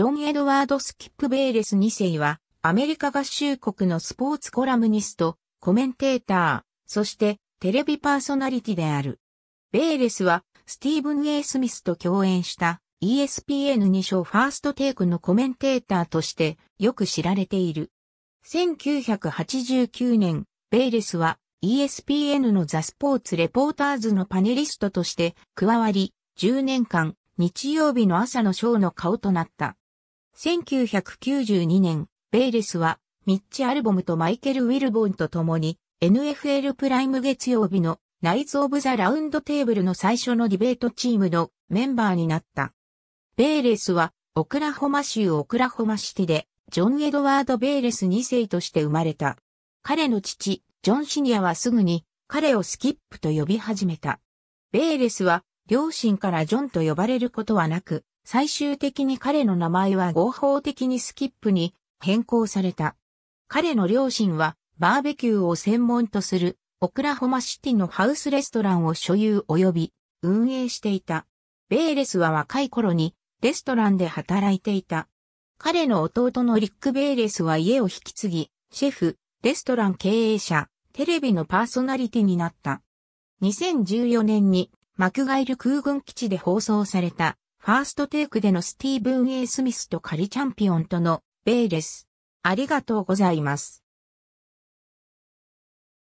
ジョン・エドワード・スキップ・ベーレス2世は、アメリカ合衆国のスポーツコラムニスト、コメンテーター、そしてテレビパーソナリティである。ベーレスは、スティーブン・エイスミスと共演した ESPN2 章ファーストテイクのコメンテーターとしてよく知られている。1989年、ベイレスは ESPN のザ・スポーツ・レポーターズのパネリストとして加わり、10年間日曜日の朝のショーの顔となった。1992年、ベイレスは、ミッチアルボムとマイケル・ウィルボンと共に、NFL プライム月曜日の、ナイツ・オブ・ザ・ラウンドテーブルの最初のディベートチームのメンバーになった。ベイレスは、オクラホマ州オクラホマシティで、ジョン・エドワード・ベイレス2世として生まれた。彼の父、ジョン・シニアはすぐに、彼をスキップと呼び始めた。ベイレスは、両親からジョンと呼ばれることはなく、最終的に彼の名前は合法的にスキップに変更された。彼の両親はバーベキューを専門とするオクラホマシティのハウスレストランを所有及び運営していた。ベーレスは若い頃にレストランで働いていた。彼の弟のリック・ベーレスは家を引き継ぎ、シェフ、レストラン経営者、テレビのパーソナリティになった。2014年にマクガイル空軍基地で放送されたファーストテイクでのスティーブン・エースミスと仮チャンピオンとの、ベイです。ありがとうございます。